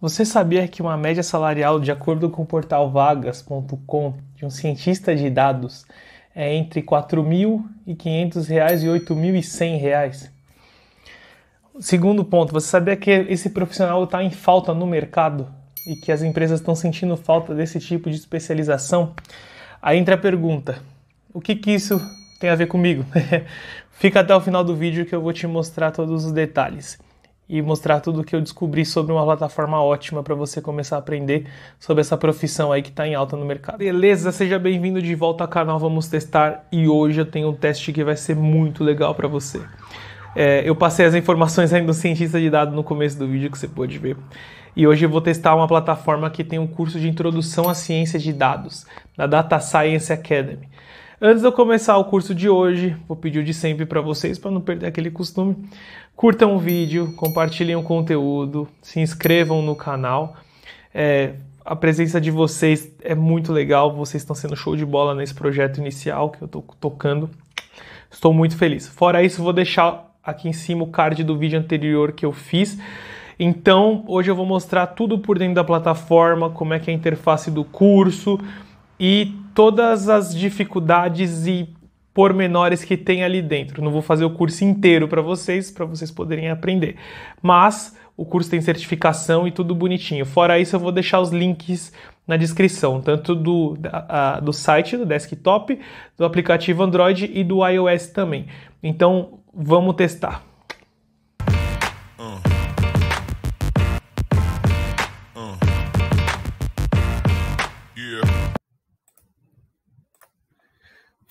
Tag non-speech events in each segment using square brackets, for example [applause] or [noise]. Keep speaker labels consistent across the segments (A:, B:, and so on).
A: Você sabia que uma média salarial, de acordo com o portal vagas.com, de um cientista de dados é entre R$ 4.500 reais e R$ 8.100? Reais? Segundo ponto, você sabia que esse profissional está em falta no mercado e que as empresas estão sentindo falta desse tipo de especialização? Aí entra a pergunta: o que, que isso tem a ver comigo? [laughs] Fica até o final do vídeo que eu vou te mostrar todos os detalhes e mostrar tudo o que eu descobri sobre uma plataforma ótima para você começar a aprender sobre essa profissão aí que está em alta no mercado. Beleza, seja bem-vindo de volta ao canal Vamos Testar e hoje eu tenho um teste que vai ser muito legal para você. É, eu passei as informações ainda do cientista de dados no começo do vídeo que você pôde ver. E hoje eu vou testar uma plataforma que tem um curso de introdução à ciência de dados, da Data Science Academy. Antes de eu começar o curso de hoje, vou pedir o de sempre para vocês, para não perder aquele costume. Curtam o vídeo, compartilhem o conteúdo, se inscrevam no canal. É, a presença de vocês é muito legal, vocês estão sendo show de bola nesse projeto inicial que eu estou tocando. Estou muito feliz. Fora isso, vou deixar aqui em cima o card do vídeo anterior que eu fiz. Então, hoje eu vou mostrar tudo por dentro da plataforma, como é que é a interface do curso e todas as dificuldades e pormenores que tem ali dentro. Não vou fazer o curso inteiro para vocês, para vocês poderem aprender. Mas o curso tem certificação e tudo bonitinho. Fora isso, eu vou deixar os links na descrição, tanto do, da, do site, do desktop, do aplicativo Android e do iOS também. Então, vamos testar.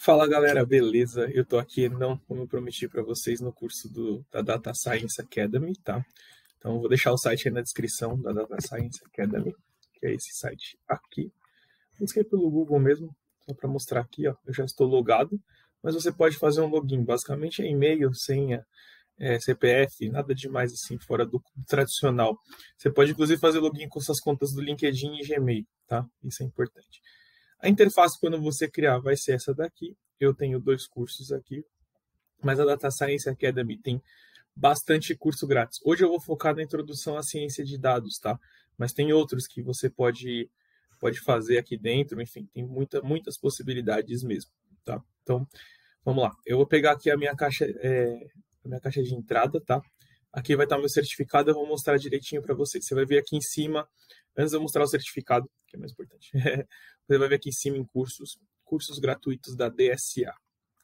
A: Fala galera, beleza? Eu tô aqui, não como eu prometi para vocês, no curso do, da Data Science Academy, tá? Então vou deixar o site aí na descrição da Data Science Academy, que é esse site aqui. Busquei pelo Google mesmo, só para mostrar aqui, ó, eu já estou logado, mas você pode fazer um login, basicamente é e-mail, senha, é, CPF, nada demais assim, fora do, do, tradicional. Você pode inclusive fazer login com suas contas do LinkedIn e Gmail, tá? Isso é importante. A interface, quando você criar, vai ser essa daqui. Eu tenho dois cursos aqui, mas a Data Science Academy tem bastante curso grátis. Hoje eu vou focar na introdução à ciência de dados, tá? Mas tem outros que você pode, pode fazer aqui dentro, enfim, tem muita, muitas possibilidades mesmo, tá? Então, vamos lá. Eu vou pegar aqui a minha caixa, é, a minha caixa de entrada, tá? Aqui vai estar meu certificado, eu vou mostrar direitinho para vocês. Você vai ver aqui em cima, antes eu mostrar o certificado, que é mais importante. [laughs] Você vai ver aqui em cima em cursos, cursos gratuitos da DSA.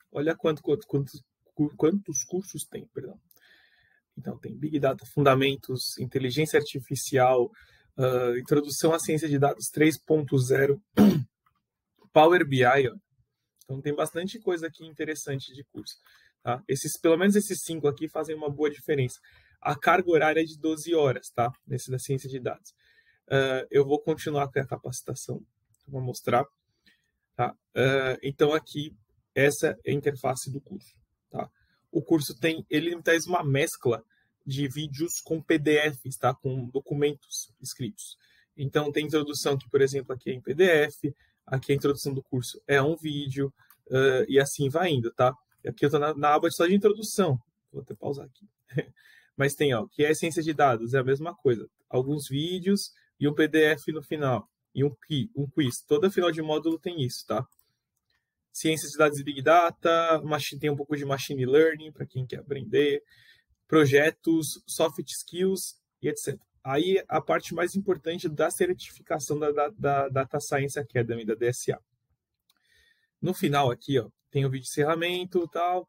A: Olha quanto, quanto, quantos, quantos cursos tem, perdão. Então, tem Big Data, Fundamentos, Inteligência Artificial, uh, Introdução à Ciência de Dados 3.0, [clears throat] Power BI. Ó. Então, tem bastante coisa aqui interessante de curso. Tá? Esses, pelo menos esses cinco aqui fazem uma boa diferença. A carga horária é de 12 horas, tá? Nesse da ciência de dados. Uh, eu vou continuar com a capacitação vou mostrar. Tá? Uh, então, aqui, essa é a interface do curso. Tá? O curso tem, ele traz uma mescla de vídeos com PDFs, tá? com documentos escritos. Então, tem introdução que, por exemplo, aqui é em PDF, aqui a introdução do curso é um vídeo, uh, e assim vai indo, tá? Aqui eu estou na, na aba só de introdução, vou até pausar aqui. [laughs] Mas tem, ó, que é a ciência de dados, é a mesma coisa. Alguns vídeos e um PDF no final e um, um quiz. Toda final de módulo tem isso, tá? Ciências de dados e Big Data, machine, tem um pouco de Machine Learning para quem quer aprender, projetos, soft skills e etc. Aí a parte mais importante da certificação da, da, da Data Science Academy, da DSA. No final aqui, ó, tem o vídeo de encerramento e tal.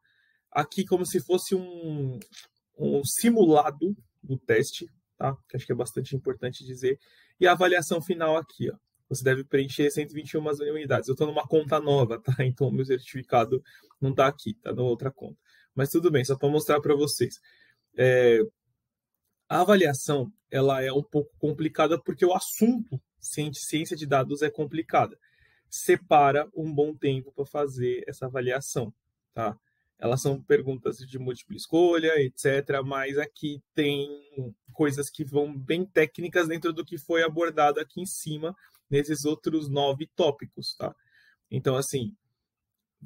A: Aqui como se fosse um, um simulado do teste, tá? Que acho que é bastante importante dizer. E a avaliação final aqui, ó. Você deve preencher 121 unidades. Eu estou numa conta nova, tá? [laughs] Então meu certificado não está aqui, está na outra conta. Mas tudo bem, só para mostrar para vocês. É... A avaliação ela é um pouco complicada porque o assunto ciência de dados é complicada. Separa um bom tempo para fazer essa avaliação, tá? elas são perguntas de múltipla escolha, etc. Mas aqui tem coisas que vão bem técnicas dentro do que foi abordado aqui em cima, nesses outros nove tópicos, tá? Então, assim,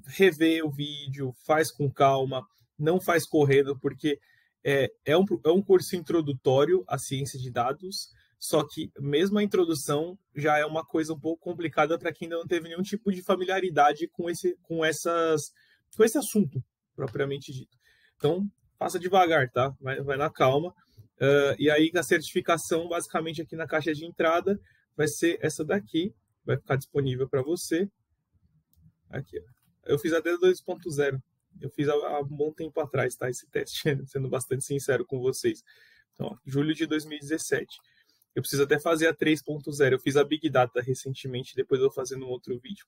A: revê o vídeo, faz com calma, não faz correndo, porque é, é, um, é um curso introdutório à ciência de dados, só que mesmo a introdução já é uma coisa um pouco complicada para quem ainda não teve nenhum tipo de familiaridade com esse, com essas, com esse assunto, propriamente dito. Então, passa devagar, tá? Vai, vai na calma. Uh, e aí, a certificação, basicamente, aqui na caixa de entrada, vai ser essa daqui. Vai ficar disponível para você. Aqui, ó. Eu fiz até 2.0. Eu fiz há, há um bom tempo atrás, tá? Esse teste, [laughs] sendo bastante sincero com vocês. Então, ó, julho de 2017. Eu preciso até fazer a 3.0. Eu fiz a Big Data recentemente, depois eu vou fazer num outro vídeo.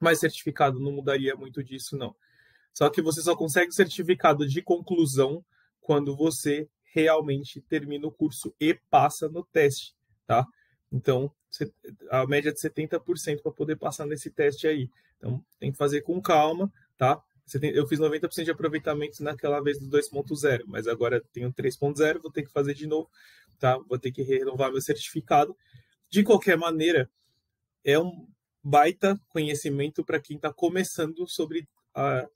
A: Mas certificado não mudaria muito disso, não. Só que você só consegue o certificado de conclusão quando você realmente termina o curso e passa no teste, tá? Então, a média é de 70% para poder passar nesse teste aí. Então, tem que fazer com calma, tá? eu fiz 90% de aproveitamento naquela vez do 2.0, mas agora tenho 3.0, vou ter que fazer de novo, tá? Vou ter que renovar meu certificado. De qualquer maneira, é um baita conhecimento para quem está começando sobre a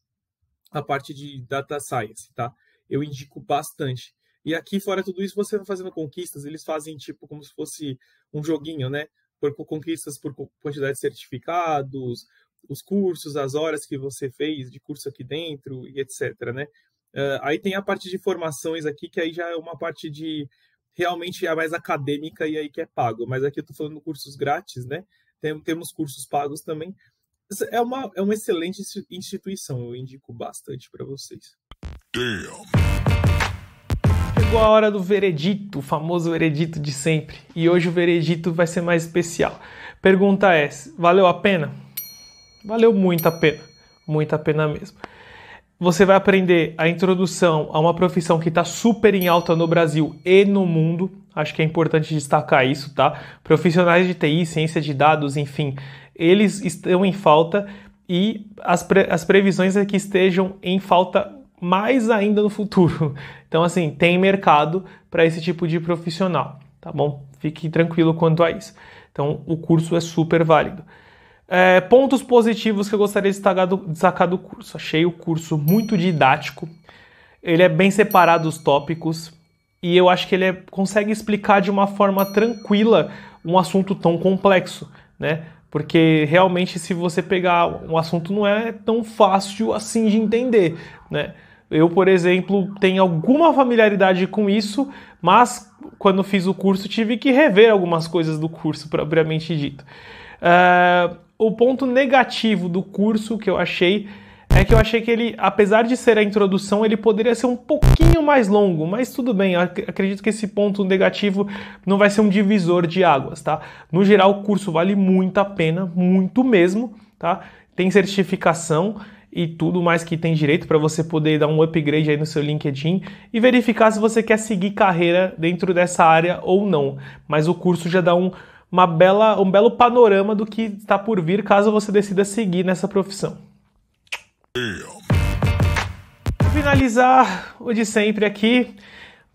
A: a parte de data science, tá? Eu indico bastante. E aqui, fora tudo isso, você vai fazendo conquistas, eles fazem tipo como se fosse um joguinho, né? Por conquistas por quantidade de certificados, os cursos, as horas que você fez de curso aqui dentro e etc, né? Uh, aí tem a parte de formações aqui, que aí já é uma parte de realmente é mais acadêmica e aí que é pago. Mas aqui eu estou falando cursos grátis, né? Tem, temos cursos pagos também, é uma, é uma excelente instituição, eu indico bastante para vocês. Damn. Chegou a hora do veredito, o famoso veredito de sempre. E hoje o veredito vai ser mais especial. Pergunta é: valeu a pena? Valeu muito a pena. Muito a pena mesmo você vai aprender a introdução a uma profissão que está super em alta no Brasil e no mundo. Acho que é importante destacar isso, tá? Profissionais de TI, ciência de dados, enfim, eles estão em falta e as, pre as previsões é que estejam em falta mais ainda no futuro. [laughs] Então, assim, tem mercado para esse tipo de profissional, tá bom? Fique tranquilo quanto a isso. Então, o curso é super válido. É, pontos positivos que eu gostaria de destacar, do, destacar do curso. Achei o curso muito didático, ele é bem separado os tópicos e eu acho que ele é, consegue explicar de uma forma tranquila um assunto tão complexo, né? Porque realmente, se você pegar um assunto, não é tão fácil assim de entender, né? Eu, por exemplo, tenho alguma familiaridade com isso, mas quando fiz o curso tive que rever algumas coisas do curso, propriamente dito. Uh, o ponto negativo do curso que eu achei é que eu achei que ele, apesar de ser a introdução, ele poderia ser um pouquinho mais longo, mas tudo bem, ac acredito que esse ponto negativo não vai ser um divisor de águas, tá? No geral, o curso vale muito a pena, muito mesmo, tá? Tem certificação e tudo mais que tem direito para você poder dar um upgrade aí no seu LinkedIn e verificar se você quer seguir carreira dentro dessa área ou não. Mas o curso já dá um, uma bela, um belo panorama do que está por vir caso você decida seguir nessa profissão. finalizar o de sempre aqui,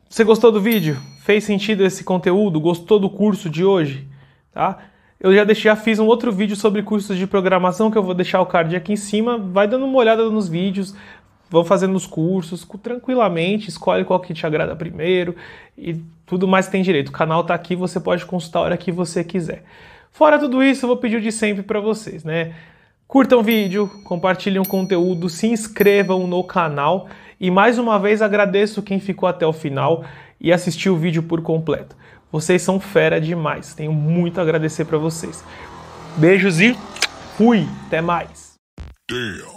A: você gostou do vídeo? Fez sentido esse conteúdo? Gostou do curso de hoje? Tá? Eu já deixei, já fiz um outro vídeo sobre cursos de programação que eu vou deixar o card aqui em cima. Vai dando uma olhada nos vídeos, vão fazendo os cursos tranquilamente, escolhe qual que te agrada primeiro e tudo mais tem direito. O canal tá aqui, você pode consultar a hora que você quiser. Fora tudo isso, eu vou pedir o de sempre para vocês, né? Curtam o vídeo, compartilhem o conteúdo, se inscrevam no canal. E mais uma vez agradeço quem ficou até o final e assistiu o vídeo por completo. Vocês são fera demais. Tenho muito a agradecer para vocês. Beijos e fui, até mais. Damn.